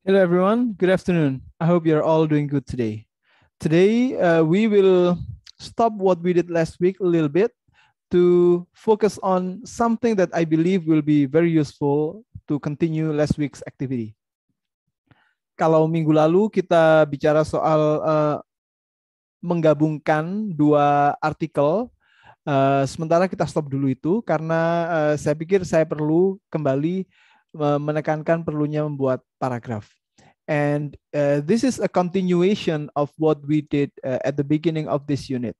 Hello, everyone. Good afternoon. I hope you're all doing good today. Today, uh, we will stop what we did last week a little bit to focus on something that I believe will be very useful to continue last week's activity. Kalau minggu lalu kita bicara soal uh, menggabungkan dua artikel, uh, sementara kita stop dulu itu karena uh, saya pikir saya perlu kembali menekankan perlunya membuat paragraf. And uh, this is a continuation of what we did uh, at the beginning of this unit.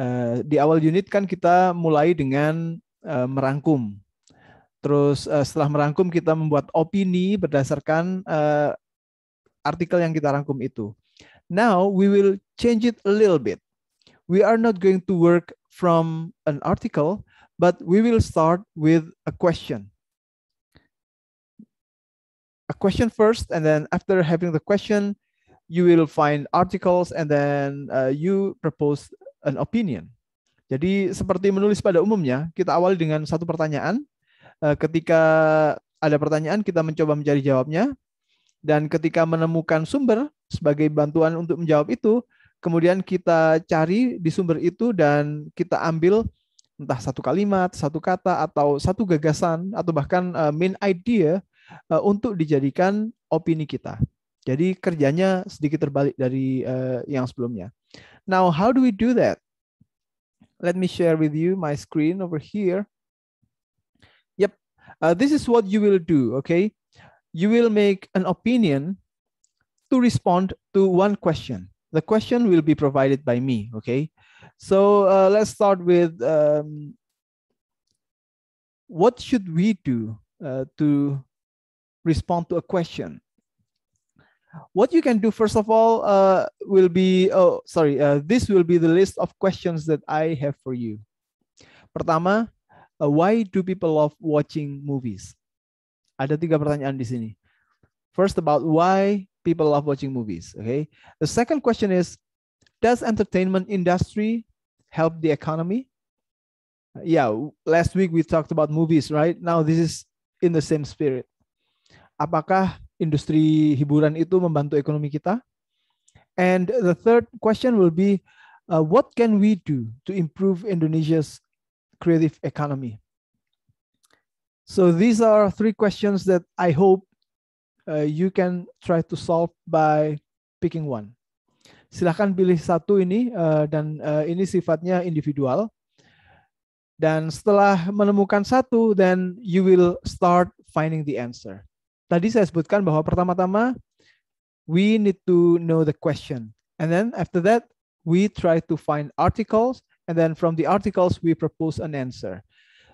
Uh, di awal unit kan kita mulai dengan uh, merangkum. Terus uh, setelah merangkum kita membuat opini berdasarkan uh, artikel yang kita rangkum itu. Now we will change it a little bit. We are not going to work from an article, but we will start with a question question first, and then after having the question, you will find articles, and then uh, you propose an opinion. Jadi seperti menulis pada umumnya, kita awali dengan satu pertanyaan. Uh, ketika ada pertanyaan, kita mencoba mencari jawabnya. Dan ketika menemukan sumber sebagai bantuan untuk menjawab itu, kemudian kita cari di sumber itu dan kita ambil entah satu kalimat, satu kata, atau satu gagasan, atau bahkan uh, main idea Eh, untuk dijadikan opini kita. Jadi kerjanya sedikit terbalik dari uh, yang sebelumnya. Now, how do we do that? Let me share with you my screen over here. Yep, uh, this is what you will do, okay? You will make an opinion to respond to one question. The question will be provided by me, okay? So uh, let's start with um, what should we do uh, to respond to a question. What you can do, first of all, uh, will be, oh, sorry, uh, this will be the list of questions that I have for you. Pertama, uh, why do people love watching movies? Ada tiga pertanyaan di sini. First about why people love watching movies, okay? The second question is, does entertainment industry help the economy? yeah last week we talked about movies right now this is in the same spirit apakah industri hiburan itu membantu ekonomi kita? And the third question will be, uh, what can we do to improve Indonesia's creative economy? So these are three questions that I hope uh, you can try to solve by picking one. Silahkan pilih satu ini uh, dan uh, ini sifatnya individual. Dan setelah menemukan satu, then you will start finding the answer. Tadi saya sebutkan bahwa pertama-tama we need to know the question. And then after that, we try to find articles. And then from the articles, we propose an answer.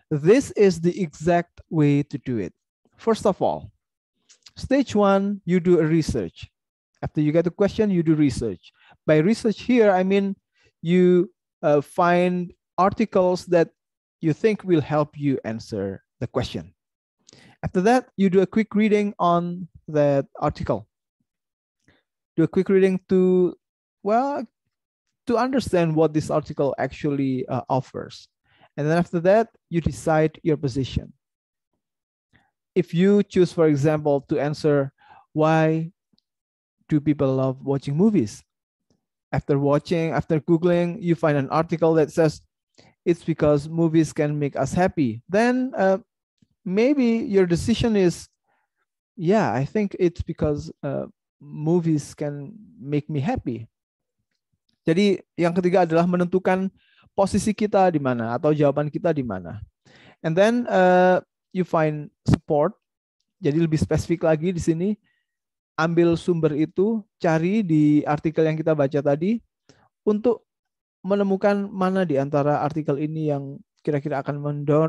This is the exact way to do it. First of all, stage one, you do a research. After you get the question, you do research. By research here, I mean you uh, find articles that you think will help you answer the question. After that, you do a quick reading on that article. Do a quick reading to, well, to understand what this article actually uh, offers. And then after that, you decide your position. If you choose, for example, to answer why do people love watching movies? After watching, after Googling, you find an article that says it's because movies can make us happy. Then uh, maybe your decision is yeah i think it's because uh, movies can make me happy jadi yang ketiga adalah menentukan posisi kita di mana atau jawaban kita di mana and then uh, you find support jadi lebih spesifik lagi di sini ambil sumber itu cari di artikel yang kita baca tadi untuk menemukan mana di antara artikel ini yang kira-kira akan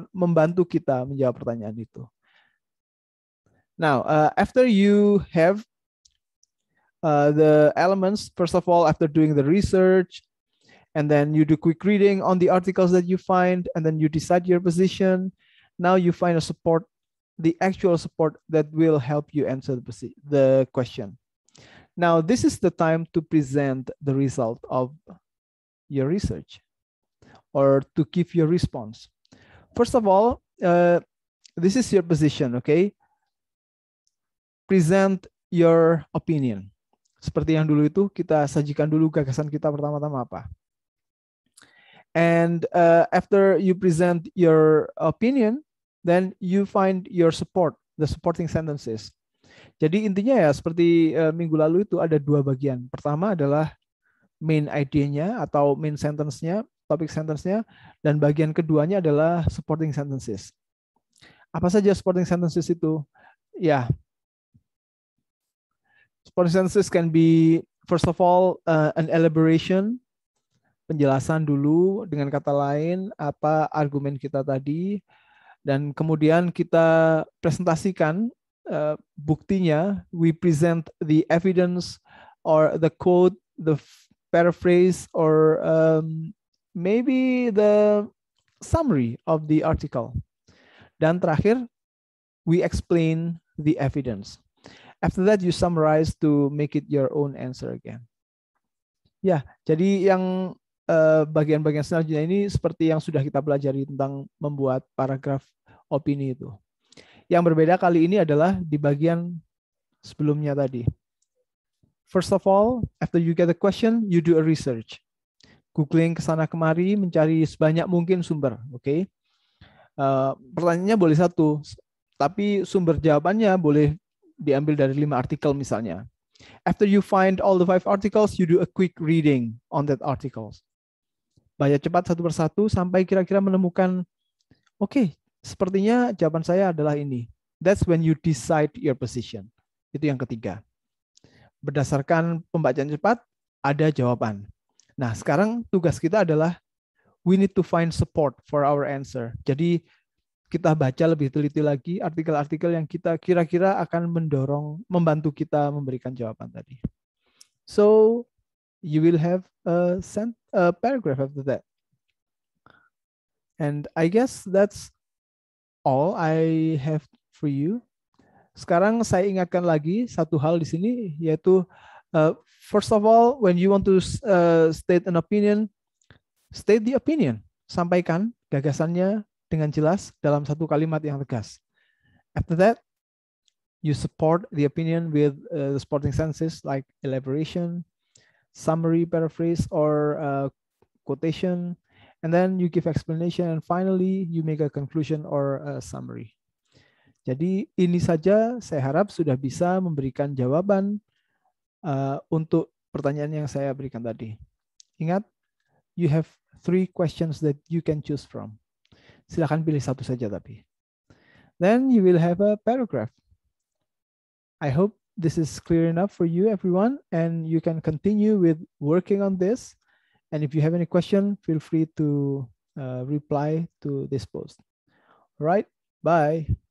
membantu kita menjawab pertanyaan itu. Now, uh, after you have uh, the elements, first of all, after doing the research, and then you do quick reading on the articles that you find, and then you decide your position. Now you find a support, the actual support that will help you answer the, the question. Now, this is the time to present the result of your research or to give your response. First of all, uh, this is your position, okay? Present your opinion. Seperti yang dulu itu kita sajikan dulu gagasan kita pertama-tama apa. And uh, after you present your opinion, then you find your support, the supporting sentences. Jadi intinya ya seperti uh, minggu lalu itu ada dua bagian. Pertama adalah main idenya atau main sentence-nya topic sentence-nya dan bagian keduanya adalah supporting sentences. Apa saja supporting sentences itu? Ya. Yeah. Supporting sentences can be first of all uh, an elaboration penjelasan dulu dengan kata lain apa argumen kita tadi dan kemudian kita presentasikan uh, buktinya we present the evidence or the quote the paraphrase or um, maybe the summary of the article. Dan terakhir, we explain the evidence. After that, you summarize to make it your own answer again. Ya, jadi yang eh, bagian-bagian uh, selanjutnya ini seperti yang sudah kita pelajari tentang membuat paragraf opini itu. Yang berbeda kali ini adalah di bagian sebelumnya tadi. First of all, after you get a question, you do a research googling ke sana kemari, mencari sebanyak mungkin sumber. Oke, okay? uh, eh, pertanyaannya boleh satu, tapi sumber jawabannya boleh diambil dari lima artikel misalnya. After you find all the five articles, you do a quick reading on that articles. Baca cepat satu persatu sampai kira-kira menemukan, oke, okay, sepertinya jawaban saya adalah ini. That's when you decide your position. Itu yang ketiga. Berdasarkan pembacaan cepat, ada jawaban. Nah, sekarang tugas kita adalah we need to find support for our answer. Jadi kita baca lebih teliti lagi artikel-artikel yang kita kira-kira akan mendorong, membantu kita memberikan jawaban tadi. So you will have a, sent, a paragraph after that. And I guess that's all I have for you. Sekarang saya ingatkan lagi satu hal di sini yaitu uh, First of all, when you want to uh, state an opinion, state the opinion. Sampaikan gagasannya dengan jelas dalam satu kalimat yang tegas. After that, you support the opinion with uh, the supporting senses like elaboration, summary, paraphrase, or uh, quotation. And then you give explanation, and finally you make a conclusion or a summary. Jadi ini saja saya harap sudah bisa memberikan jawaban uh, untuk pertanyaan yang saya berikan tadi. Ingat, you have three questions that you can choose from. Silahkan pilih satu saja tapi. Then you will have a paragraph. I hope this is clear enough for you, everyone, and you can continue with working on this. And if you have any question, feel free to uh, reply to this post. All right, bye.